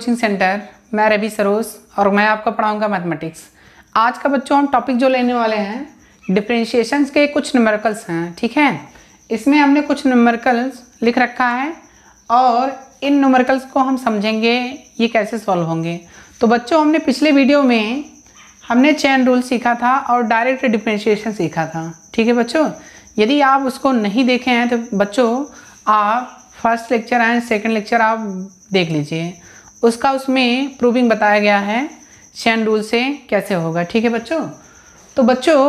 coaching centre मैं रवि सरोज और मैं आपको पढ़ाऊँगा मैथमेटिक्स आज का बच्चों हम टॉपिक जो लेने वाले हैं डिफ्रेंशिएशन के कुछ नंबरकल्स हैं ठीक है इसमें हमने कुछ नंबरकल्स लिख रखा है और इन नंबरकल्स को हम समझेंगे ये कैसे सॉल्व होंगे तो बच्चों हमने पिछले वीडियो में हमने चैन रूल सीखा था और डायरेक्ट डिफ्रेंशिएशन सीखा था ठीक है बच्चों यदि आप उसको नहीं देखे हैं तो बच्चों आप first lecture and second lecture आप देख लीजिए उसका उसमें प्रूविंग बताया गया है शैन रूल से कैसे होगा ठीक है बच्चों तो बच्चों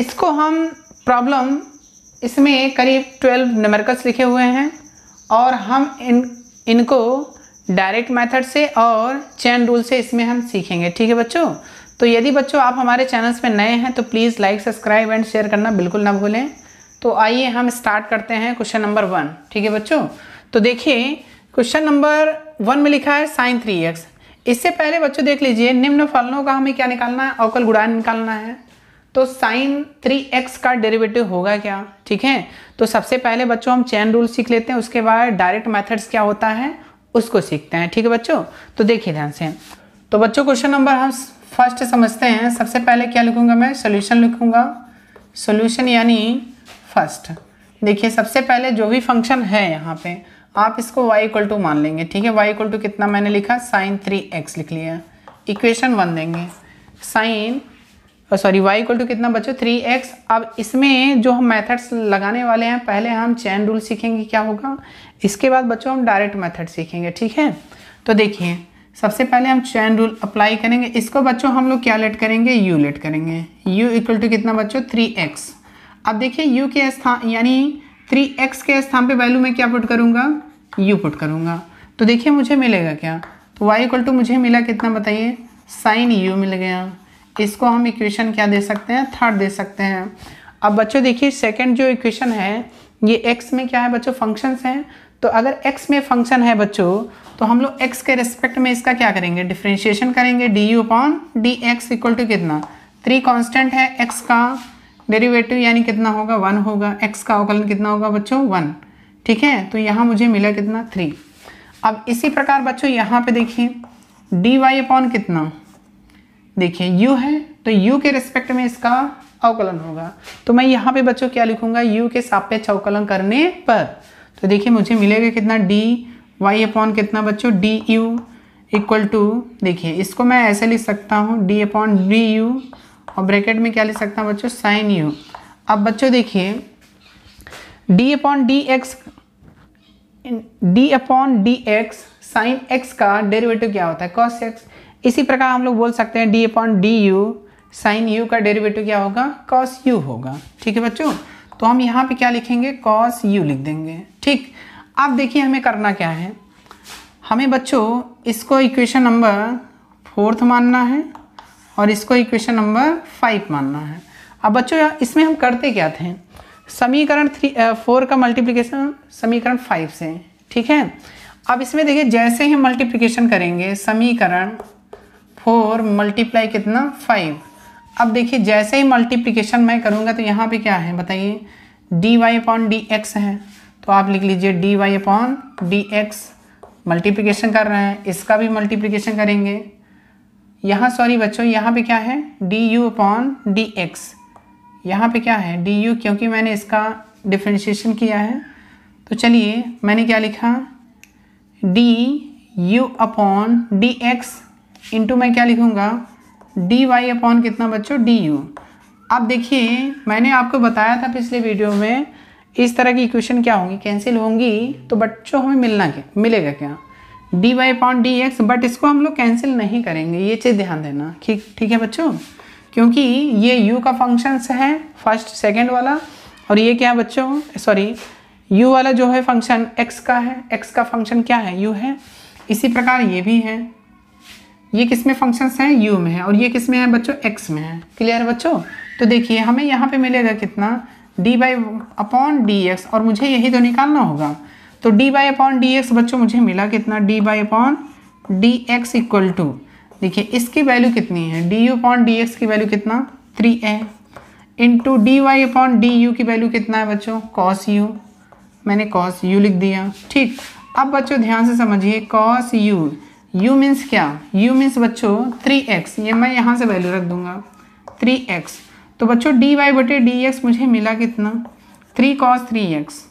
इसको हम प्रॉब्लम इसमें करीब ट्वेल्व नंबरकस लिखे हुए हैं और हम इन इनको डायरेक्ट मेथड से और चैन रूल से इसमें हम सीखेंगे ठीक है बच्चों तो यदि बच्चों आप हमारे चैनल्स में नए हैं तो please like subscribe and share करना बिल्कुल ना भूलें तो आइए हम स्टार्ट करते हैं क्वेश्चन नंबर वन ठीक है बच्चों तो देखिए क्वेश्चन नंबर वन में लिखा है साइन थ्री एक्स इससे पहले बच्चों देख लीजिए निम्न फलनों का हमें क्या निकालना है अवकल गुड़ान निकालना है तो साइन थ्री एक्स का डेरिवेटिव होगा क्या ठीक है तो सबसे पहले बच्चों हम चैन रूल सीख लेते हैं उसके बाद डायरेक्ट मैथड्स क्या होता है उसको सीखते हैं ठीक है बच्चों तो देखिए ध्यान से तो बच्चों क्वेश्चन नंबर हम फर्स्ट समझते हैं सबसे पहले क्या लिखूंगा मैं सोल्यूशन लिखूंगा सोल्यूशन यानी फर्स्ट देखिए सबसे पहले जो भी फंक्शन है यहाँ पे आप इसको y इक्वल टू मान लेंगे ठीक है y इक्वल टू कितना मैंने लिखा साइन थ्री एक्स लिख लिया इक्वेशन वन देंगे sine sorry y equal to कितना बच्चों थ्री एक्स अब इसमें जो हम मेथड्स लगाने वाले हैं पहले हम चैन रूल सीखेंगे क्या होगा इसके बाद बच्चों हम डायरेक्ट मैथड सीखेंगे ठीक है तो देखिए सबसे पहले हम चैन रूल अप्लाई करेंगे इसको बच्चों हम लोग क्या लेट करेंगे यू लेट करेंगे यू इक्वल टू कितना बच्चों थ्री एक्स अब देखिए यू के स्थान यानी थ्री एक्स के स्थान पे वैल्यू में क्या पुट करूंगा यू पुट करूँगा तो देखिए मुझे मिलेगा क्या तो वाई इक्वल टू मुझे मिला कितना बताइए साइन यू मिल गया इसको हम इक्वेशन क्या दे सकते हैं थर्ड दे सकते हैं अब बच्चों देखिए सेकेंड जो इक्वेशन है ये एक्स में क्या है बच्चों फंक्शंस हैं तो अगर एक्स में फंक्शन है बच्चों तो हम लोग एक्स के रिस्पेक्ट में इसका क्या करेंगे डिफ्रेंशिएशन करेंगे d u upon d x equal to कितना थ्री कांस्टेंट है एक्स का डेरिवेटिव यानी कितना होगा वन होगा एक्स का अवकलन कितना होगा बच्चों वन ठीक है तो यहाँ मुझे मिला कितना थ्री अब इसी प्रकार बच्चों यहाँ पे देखिए डी वाई अपॉन कितना देखिए यू है तो यू के रिस्पेक्ट में इसका अवकलन होगा तो मैं यहाँ पे बच्चों क्या लिखूंगा यू के सापेक्ष अवकलन करने पर तो देखिए मुझे मिलेगा कितना डी वाई अपॉन कितना बच्चों डी यू इक्वल टू देखिए इसको मैं ऐसे लिख सकता हूँ डी अपॉन डी यू और ब्रैकेट में क्या लिख सकता हूँ बच्चों साइन यू अब बच्चों देखिए d upon d x d upon d x sine x का डेरिवेटिव क्या होता है कॉस एक्स इसी प्रकार हम लोग बोल सकते हैं d upon d u sine u का डेरिवेटिव क्या होगा कॉस यू होगा ठीक है बच्चों तो हम यहाँ पे क्या लिखेंगे कॉस यू लिख देंगे ठीक अब देखिए हमें करना क्या है हमें बच्चों इसको इक्वेशन नंबर फोर्थ मानना है और इसको इक्वेशन नंबर फाइव मानना है अब बच्चों इसमें हम करते क्या थे समीकरण थ्री फोर का मल्टीप्लिकेशन समीकरण फाइव से ठीक है अब इसमें देखिए जैसे ही मल्टीप्लिकेशन करेंगे समीकरण फोर मल्टीप्लाई कितना फाइव अब देखिए जैसे ही मल्टीप्लिकेशन मैं करूँगा तो यहाँ पे क्या है बताइए d y upon d x है तो आप लिख लीजिए d y upon d x multiplication कर रहे हैं इसका भी मल्टीप्लीकेशन करेंगे यहाँ सॉरी बच्चों यहाँ पे क्या है d u upon d x यहाँ पर क्या है डी यू क्योंकि मैंने इसका डिफ्रेंशिएशन किया है तो चलिए मैंने क्या लिखा d u upon d x into मैं क्या लिखूँगा डी वाई अपॉन कितना बच्चों डी यू अब देखिए मैंने आपको बताया था पिछले वीडियो में इस तरह की इक्वेशन क्या होंगी कैंसिल होंगी तो बच्चों हमें मिलना क्या मिलेगा क्या d y upon d x but इसको हम लोग कैंसिल नहीं करेंगे ये चीज़ ध्यान देना ठीक ठीक है बच्चों क्योंकि ये यू का फंक्शंस है फर्स्ट सेकेंड वाला और ये क्या है बच्चों सॉरी यू वाला जो है फंक्शन एक्स का है एक्स का फंक्शन क्या है यू है इसी प्रकार ये भी है ये किस में फंक्शंस हैं यू में है और ये किस में है बच्चों एक्स में है क्लियर बच्चों तो देखिए हमें यहाँ पे मिलेगा कितना d by upon d x और मुझे यही तो निकालना होगा तो d by upon d x बच्चों मुझे मिला कितना d by upon d x equal to देखिए इसकी वैल्यू कितनी है d u upon d x की वैल्यू कितना three a into d y upon d u की वैल्यू कितना है बच्चों कॉस यू मैंने कॉस यू लिख दिया ठीक अब बच्चों ध्यान से समझिए कॉस यू यू मीन्स क्या यू मीन्स बच्चों थ्री एक्स ये मैं यहाँ से वैल्यू रख दूंगा थ्री एक्स तो बच्चों डी वाई बटे डी एक्स मुझे मिला कितना थ्री कॉस थ्री एक्स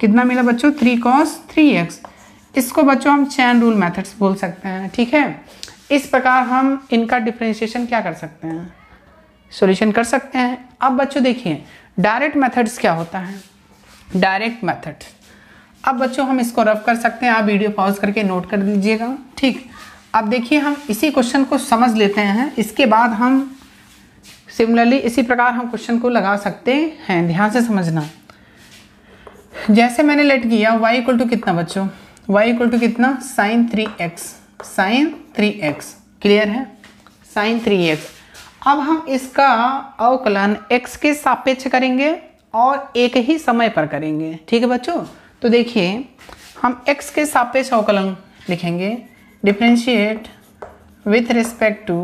कितना मिला बच्चों थ्री कॉस थ्री एक्स इसको बच्चों हम चैन रूल मेथड्स बोल सकते हैं ठीक है इस प्रकार हम इनका डिफ्रेंशिएशन क्या कर सकते हैं सॉल्यूशन कर सकते हैं अब बच्चों देखिए डायरेक्ट मेथड्स क्या होता है डायरेक्ट मेथड अब बच्चों हम इसको रफ कर सकते हैं आप वीडियो पॉज करके नोट कर दीजिएगा ठीक अब देखिए हम इसी क्वेश्चन को समझ लेते हैं इसके बाद हम सिमिलरली इसी प्रकार हम क्वेश्चन को लगा सकते हैं ध्यान से समझना जैसे मैंने लेट किया y इक्वल टू कितना बच्चों y इक्वल टू कितना sine three x sine three x clear है साइन थ्री एक्स अब हम इसका अवकलन x के सापेक्ष करेंगे और एक ही समय पर करेंगे ठीक है बच्चों तो देखिए हम x के सापेक्ष अवकलन लिखेंगे differentiate with respect to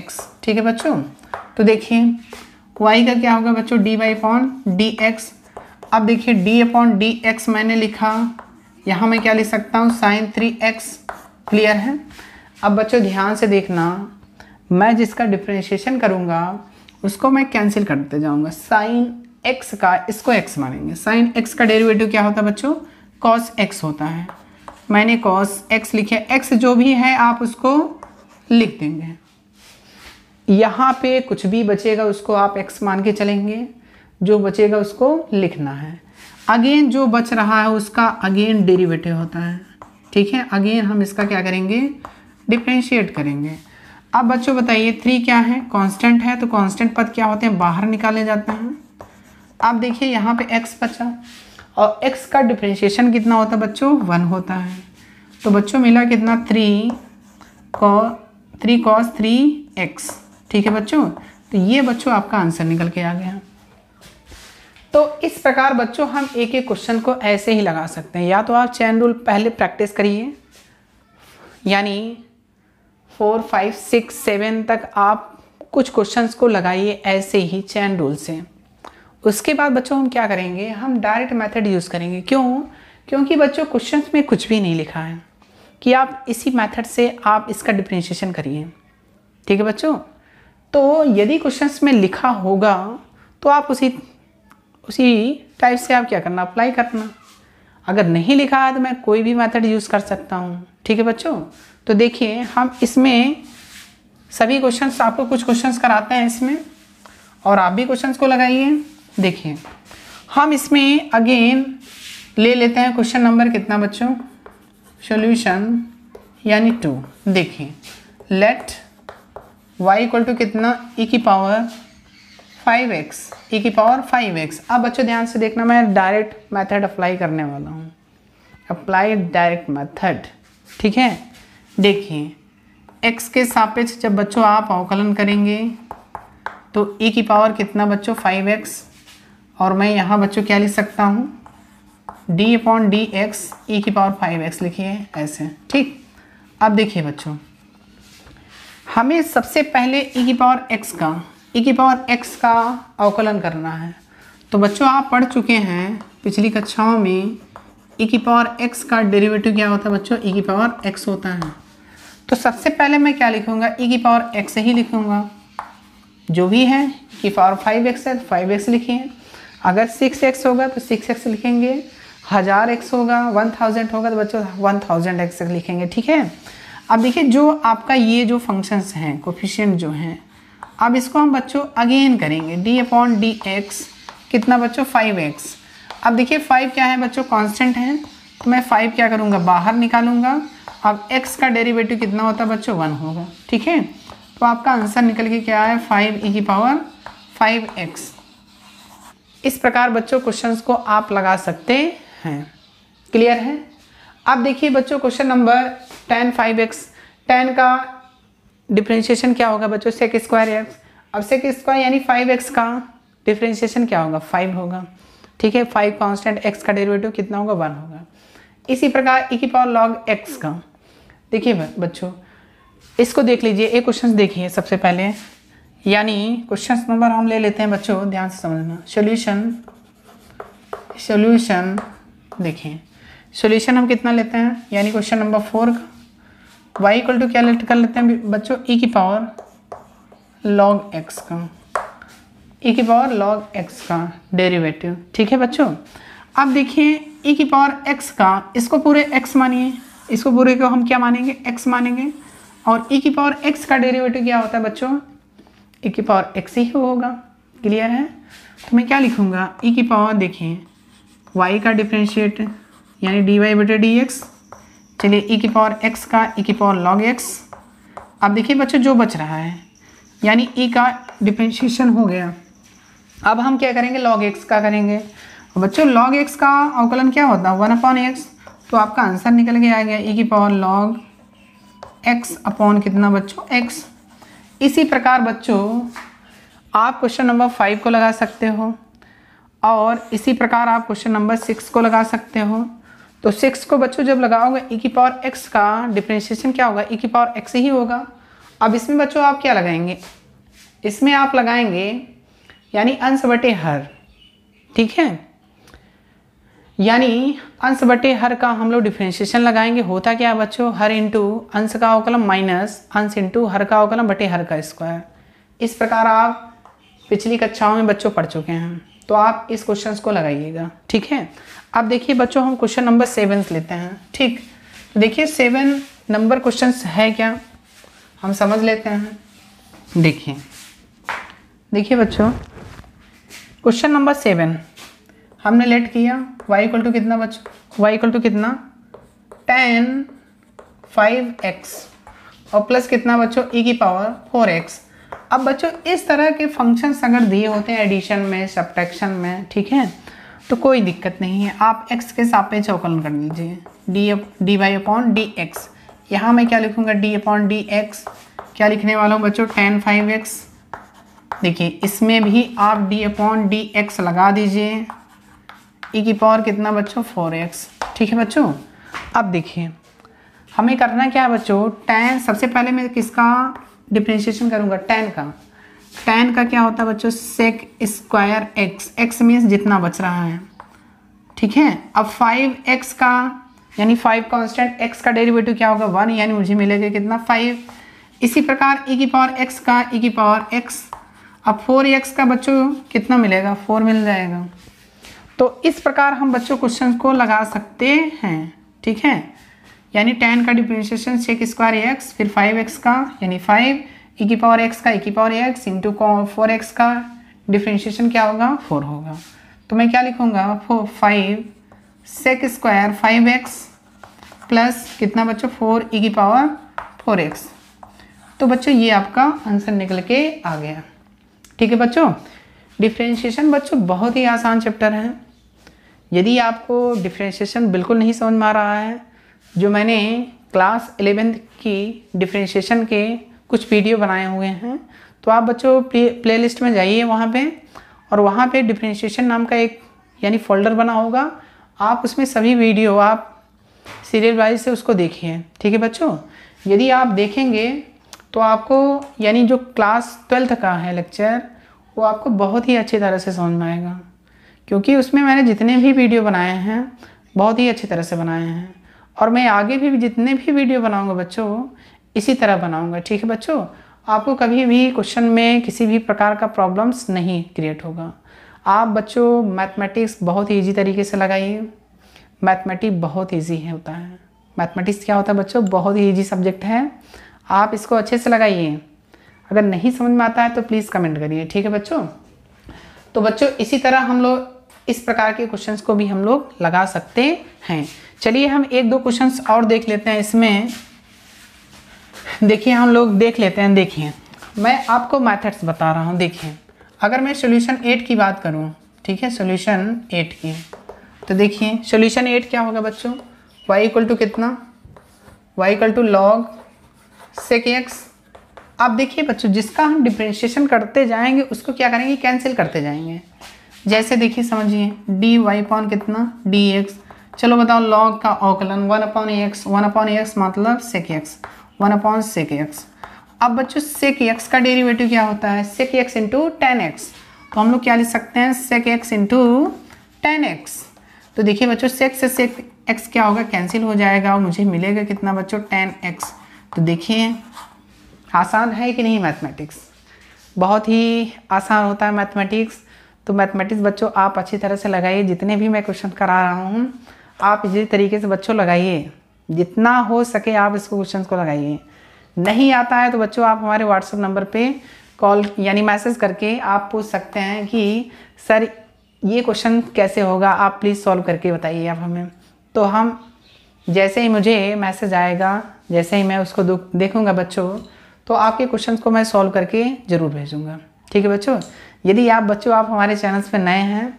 x ठीक है बच्चों तो देखिए y का क्या होगा बच्चों d y upon d x अब देखिए डी अपॉन डी एक्स मैंने लिखा यहाँ मैं क्या लिख सकता हूँ साइन थ्री एक्स क्लियर है अब बच्चों ध्यान से देखना मैं जिसका डिफ्रेंशिएशन करूँगा उसको मैं कैंसिल करते जाऊँगा साइन एक्स का इसको एक्स मानेंगे साइन एक्स का डेरिवेटिव क्या होता है बच्चों कॉस एक्स होता है मैंने कॉस एक्स लिखे एक्स जो भी है आप उसको लिख देंगे यहाँ पे कुछ भी बचेगा उसको आप एक्स मान के चलेंगे जो बचेगा उसको लिखना है अगेन जो बच रहा है उसका अगेन डेरिवेटिव होता है ठीक है अगेन हम इसका क्या करेंगे डिफ्रेंशिएट करेंगे अब बच्चों बताइए थ्री क्या है कांस्टेंट है तो कांस्टेंट पद क्या होते हैं बाहर निकाले जाते हैं आप देखिए यहाँ पे एक्स बचा और एक्स का डिफ्रेंशिएशन कितना होता है बच्चों वन होता है तो बच्चों मिला कितना three three cos three x ठीक है बच्चों तो ये बच्चों आपका आंसर निकल के आ गया तो इस प्रकार बच्चों हम एक एक क्वेश्चन को ऐसे ही लगा सकते हैं या तो आप चैन रूल पहले प्रैक्टिस करिए यानी फोर फाइव सिक्स सेवन तक आप कुछ क्वेश्चंस को लगाइए ऐसे ही चैन रूल से उसके बाद बच्चों हम क्या करेंगे हम डायरेक्ट मेथड यूज़ करेंगे क्यों क्योंकि बच्चों क्वेश्चंस में कुछ भी नहीं लिखा है कि आप इसी मेथड से आप इसका डिफ्रेंशिएशन करिए ठीक है बच्चों तो यदि क्वेश्चंस में लिखा होगा तो आप उसी उसी टाइप से आप क्या करना अप्लाई करना अगर नहीं लिखा है तो मैं कोई भी मेथड यूज़ कर सकता हूँ ठीक है बच्चों तो देखिए हम इसमें सभी क्वेश्चंस आपको कुछ क्वेश्चंस कराते हैं इसमें और आप भी क्वेश्चंस को लगाइए देखिए हम इसमें अगेन ले लेते हैं क्वेश्चन नंबर कितना बच्चों सॉल्यूशन यानी टू देखिए लेट y इक्वल टू कितना e की पावर फाइव एक्स ए की पावर फाइव एक्स अब बच्चों ध्यान से देखना मैं डायरेक्ट मेथड अप्लाई करने वाला हूँ अप्लाई डायरेक्ट मेथड ठीक है देखिए एक्स के सापेक्ष जब बच्चों आप अवकलन करेंगे तो ई e की पावर कितना बच्चों फाइव एक्स और मैं यहाँ बच्चों क्या लिख सकता हूँ d upon d x e की पावर फाइव एक्स लिखिए ऐसे ठीक अब देखिए बच्चों हमें सबसे पहले ई e की पावर एक्स का ई की पावर एक्स का अवकलन करना है तो बच्चों आप पढ़ चुके हैं पिछली कक्षाओं में ई e की पावर एक्स का डेरिवेटिव क्या होता है बच्चों ई e की पावर एक्स होता है तो सबसे पहले मैं क्या लिखूँगा ई e की पावर एक्स ही लिखूँगा जो भी है की पावर फाइव एक्स है तो फाइव एक्स लिखिए अगर सिक्स एक्स होगा तो सिक्स एक्स लिखेंगे हज़ार एक्स होगा वन थाउजेंड होगा तो बच्चों वन थाउजेंड एक्स लिखेंगे ठीक है अब देखिए जो आपका ये जो फंक्शंस हैं कोफिशियंट जो हैं अब इसको हम बच्चों अगेन करेंगे डी अपॉन डी एक्स कितना बच्चों फाइव एक्स अब देखिए फाइव क्या है बच्चों कांस्टेंट है तो मैं फाइव क्या करूँगा बाहर निकालूंगा अब एक्स का डेरिवेटिव कितना होता है बच्चों वन होगा ठीक है तो आपका आंसर निकल के क्या है फाइव ई की पावर फाइव एक्स इस प्रकार बच्चों क्वेश्चंस को आप लगा सकते हैं क्लियर है अब देखिए बच्चों question number ten five x ten का डिफ्रेंशिएशन क्या होगा बच्चों सेक स्क्वायर एक्स अब सेक स्क्वायर यानी फाइव एक्स का डिफ्रेंशिएशन क्या होगा फाइव होगा ठीक है फाइव कांस्टेंट एक्स का डेरिवेटिव कितना होगा वन होगा इसी प्रकार ई e की पावर लॉग एक्स का देखिए बच्चों इसको देख लीजिए एक क्वेश्चन देखिए सबसे पहले यानी क्वेश्चन नंबर हम ले लेते हैं बच्चों ध्यान से समझना सोल्यूशन सोल्यूशन देखिए सोल्यूशन हम कितना लेते हैं यानी क्वेश्चन नंबर फोर का वाई इक्वल टू क्या लेट कर लेते हैं बच्चों ई e की पावर लॉग एक्स का ई e की पावर लॉग एक्स का डेरिवेटिव ठीक है बच्चों अब देखिए ई e की पावर एक्स का इसको पूरे एक्स मानिए इसको पूरे को हम क्या मानेंगे एक्स मानेंगे और ई की पावर एक्स का डेरिवेटिव क्या होता है बच्चों ई की पावर एक्स ही होगा क्लियर है तो मैं क्या लिखूँगा ई की पावर देखिए वाई का डिफ्रेंशिएट यानी डी वाई बटे डी एक्स चलिए ई e की पावर एक्स का ई e की पावर लॉग एक्स अब देखिए बच्चों जो बच रहा है यानी ई e का डिफ्रेंशिएशन हो गया अब हम क्या करेंगे लॉग एक्स का करेंगे बच्चों लॉग एक्स का अवकलन क्या होता है वन अपॉन एक्स तो आपका आंसर निकल के आ गया ई की पावर लॉग एक्स अपॉन कितना बच्चों एक्स इसी प्रकार बच्चों आप क्वेश्चन नंबर फाइव को लगा सकते हो और इसी प्रकार आप क्वेश्चन नंबर सिक्स को लगा सकते हो तो सिक्स को बच्चों जब लगाओगे ई e की पावर एक्स का डिफ्रेंशिएशन क्या होगा ई e की पावर एक्स ही होगा अब इसमें बच्चों आप क्या लगाएंगे इसमें आप लगाएंगे यानी अंश बटे हर ठीक है यानी अंश बटे हर का हम लोग डिफ्रेंशिएशन लगाएंगे होता क्या है बच्चों हर इंटू अंश का अवकलम माइनस अंश इंटू हर का अवकलम बटे हर का स्क्वायर इस प्रकार आप पिछली कक्षाओं में बच्चों पढ़ चुके हैं तो आप इस क्वेश्चन को लगाइएगा ठीक है अब देखिए बच्चों हम क्वेश्चन नंबर सेवन लेते हैं ठीक तो देखिए सेवन नंबर क्वेश्चन है क्या हम समझ लेते हैं देखिए देखिए बच्चों क्वेश्चन नंबर सेवन हमने लेट किया वाई इक्वल टू कितना बच्चों वाई इक्वल टू कितना टेन फाइव एक्स और प्लस कितना बच्चों ई e की पावर फोर एक्स अब बच्चों इस तरह के फंक्शंस अगर दिए होते हैं एडिशन में सब्ट्रैक्शन में ठीक है तो कोई दिक्कत नहीं है आप एक्स के सापेक्ष अवकलन कर लीजिए d d y upon d x यहाँ मैं क्या लिखूँगा डी अपॉन डी एक्स क्या लिखने वाला हूँ बच्चों टेन फाइव एक्स देखिए इसमें भी आप डी अपॉन डी एक्स लगा दीजिए ई e की पावर कितना बच्चों फोर एक्स ठीक है बच्चों अब देखिए हमें करना क्या है बच्चों टेन सबसे पहले मैं किसका डिफ्रेंशिएशन करूँगा टेन का टेन का क्या होता है बच्चों sec square x x means जितना बच रहा है ठीक है अब फाइव एक्स का यानी फाइव कांस्टेंट एक्स का डेरिवेटिव क्या होगा वन यानी मुझे मिलेगा कितना फाइव इसी प्रकार ई e की पावर एक्स का ई e की पावर एक्स अब फोर एक्स का बच्चों कितना मिलेगा फोर मिल जाएगा तो इस प्रकार हम बच्चों क्वेश्चन को लगा सकते हैं ठीक है यानी टेन का डिफ्रेंशिएशन सेक स्क्वायर एक्स फिर फाइव एक्स का यानी फाइव ई e की पावर एक्स का ई e की power x into four x का डिफ्रेंशिएशन क्या होगा फोर होगा तो मैं क्या लिखूंगा five sec square five x plus कितना बच्चों फोर ई e की पावर फोर एक्स तो बच्चों ये आपका आंसर निकल के आ गया ठीक है बच्चों डिफ्रेंशिएशन बच्चों बहुत ही आसान चैप्टर है यदि आपको डिफ्रेंशिएशन बिल्कुल नहीं समझ में आ रहा है जो मैंने क्लास एलेवेंथ की डिफ्रेंशिएशन के कुछ वीडियो बनाए हुए हैं तो आप बच्चों प्ले लिस्ट में जाइए वहाँ पे और वहाँ पे डिफ्रेंशिएशन नाम का एक यानी फोल्डर बना होगा आप उसमें सभी वीडियो आप सीरियल वाइज से उसको देखिए ठीक है बच्चों यदि आप देखेंगे तो आपको यानी जो क्लास ट्वेल्थ का है लेक्चर वो आपको बहुत ही अच्छी तरह से समझ में आएगा क्योंकि उसमें मैंने जितने भी वीडियो बनाए हैं बहुत ही अच्छी तरह से बनाए हैं और मैं आगे भी जितने भी वीडियो बनाऊंगा बच्चों इसी तरह बनाऊंगा ठीक है बच्चों आपको कभी भी क्वेश्चन में किसी भी प्रकार का प्रॉब्लम्स नहीं क्रिएट होगा आप बच्चों मैथमेटिक्स बहुत ही ईजी तरीके से लगाइए मैथमेटिक्स बहुत ईजी है होता है मैथमेटिक्स क्या होता है बच्चों बहुत ही ईजी सब्जेक्ट है आप इसको अच्छे से लगाइए अगर नहीं समझ में आता है तो प्लीज़ कमेंट करिए ठीक है बच्चों तो बच्चों इसी तरह हम लोग इस प्रकार के क्वेश्चंस को भी हम लोग लगा सकते हैं चलिए हम एक दो क्वेश्चंस और देख लेते हैं इसमें देखिए हम लोग देख लेते हैं देखिए मैं आपको मैथड्स बता रहा हूँ देखिए अगर मैं सोल्यूशन एट की बात करूँ ठीक है सोल्यूशन एट की तो देखिए सोल्यूशन एट क्या होगा बच्चों वाई इक्वल टू कितना y equal to log sec x आप देखिए बच्चों जिसका हम डिफ्रेंशिएशन करते जाएंगे उसको क्या करेंगे कैंसिल करते जाएंगे जैसे देखिए समझिए डी वाई पॉन कितना डी एक्स चलो बताओ लॉग का औकलन one upon x one upon x मतलब sec x one upon sec x अब बच्चों सेक एक्स का डेरिवेटिव क्या होता है sec x into tan x तो हम लोग क्या लिख सकते हैं sec x into tan x तो देखिए बच्चों सेक से सेक एक्स क्या होगा कैंसिल हो जाएगा और मुझे मिलेगा कितना बच्चों टेन एक्स तो देखिए आसान है कि नहीं मैथमेटिक्स बहुत ही आसान होता है मैथमेटिक्स तो मैथमेटिक्स बच्चों आप अच्छी तरह से लगाइए जितने भी मैं क्वेश्चन करा रहा हूँ आप इसी तरीके से बच्चों लगाइए जितना हो सके आप इसको क्वेश्चन को लगाइए नहीं आता है तो बच्चों आप हमारे व्हाट्सअप नंबर पर कॉल यानी मैसेज करके आप पूछ सकते हैं कि सर ये क्वेश्चन कैसे होगा आप प्लीज़ सॉल्व करके बताइए आप हमें तो हम जैसे ही मुझे मैसेज आएगा जैसे ही मैं उसको देखूंगा बच्चों तो आपके क्वेश्चन को मैं सॉल्व करके ज़रूर भेजूँगा ठीक है बच्चों यदि आप बच्चों आप हमारे चैनल्स पर नए हैं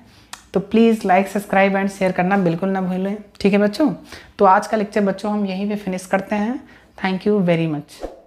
तो please like subscribe and share करना बिल्कुल ना भूलें ठीक है बच्चों तो आज का लेक्चर बच्चों हम यहीं पे फिनिश करते हैं थैंक यू वेरी मच